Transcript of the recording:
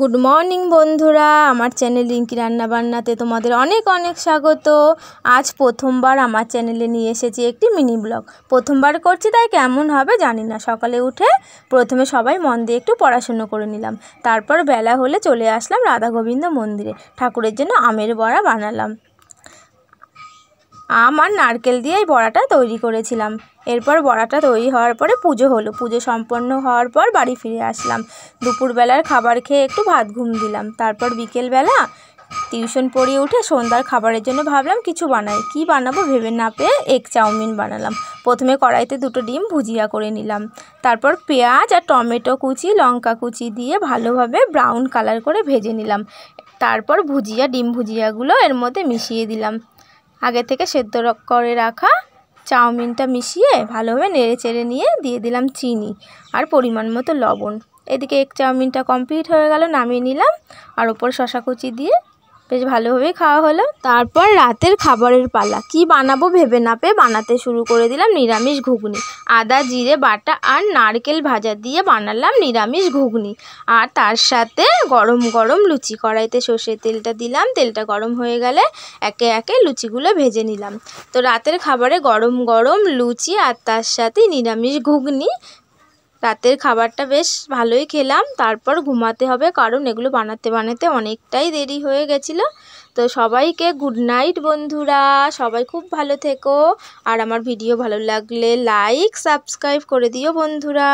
good morning বন্ধুরা আমার channel Rinki রান্নাবান্নাতে তোমাদের অনেক অনেক স্বাগত আজ প্রথমবার আমার চ্যানেলে নিয়ে এসেছি একটি মিনি ব্লগ প্রথমবার করছি তাই কেমন হবে জানি না সকালে উঠে প্রথমে সবাই মন দিয়ে একটু পড়াশুনো করে নিলাম তারপর বেলা হলে চলে আসলাম রাধা গোবিন্দ মন্দিরে ঠাকুরের জন্য আমের বড়া বানালাম আম আর নারকেল দিয়ে এই বড়াটা তৈরি করেছিলাম এরপর বড়াটা তৈরি হওয়ার পরে পুজো হলো পুজো সম্পন্ন হওয়ার পর বাড়ি ফিরে আসলাম দুপুরবেলার খাবার খেয়ে একটু ভাত ঘুম দিলাম তারপর বিকেলবেলা টিউশন পড়িয়ে উঠে সন্ধ্যার খাবারের জন্য ভাবলাম কিছু বানাই কি বানাবো ভেবে না পেয়ে এগ চাউমিন বানালাম প্রথমে কড়াইতে দুটো ডিম ভুজিয়া করে নিলাম তারপর পেঁয়াজ আর টমেটো কুচি লঙ্কা কুচি দিয়ে ভালোভাবে ব্রাউন কালার করে ভেজে নিলাম তারপর ভুজিয়া ডিম ভুজিয়াগুলো এর মধ্যে মিশিয়ে দিলাম আগে থেকে সেদ্ধ করে রাখা চাউমিনটা মিশিয়ে ভালোভাবে নেড়ে চেড়ে নিয়ে দিয়ে দিলাম চিনি আর পরিমাণ মতো লবণ এদিকে এক চাউমিনটা কমপ্লিট হয়ে গেল নামিয়ে নিলাম আর ওপর শশা কুচি দিয়ে বেশ ভালোভাবে খাওয়া হলো তারপর রাতের খাবারের পালা কি বানাবো ভেবে না পেয়ে বানাতে শুরু করে দিলাম নিরামিষ ঘুগনি আদা জিরে বাটা আর নারকেল ভাজা দিয়ে বানালাম নিরামিষ ঘুগনি আর তার সাথে গরম গরম লুচি কড়াইতে সর্ষের তেলটা দিলাম তেলটা গরম হয়ে গেলে একে একে লুচিগুলো ভেজে নিলাম তো রাতের খাবারে গরম গরম লুচি আর তার সাথে নিরামিষ ঘুগনি রাতের খাবারটা বেশ ভালোই খেলাম তারপর ঘুমাতে হবে কারণ এগুলো বানাতে বানাতে অনেকটাই দেরি হয়ে গেছিলো তো সবাইকে গুড নাইট বন্ধুরা সবাই খুব ভালো থেকো আর আমার ভিডিও ভালো লাগলে লাইক সাবস্ক্রাইব করে দিও বন্ধুরা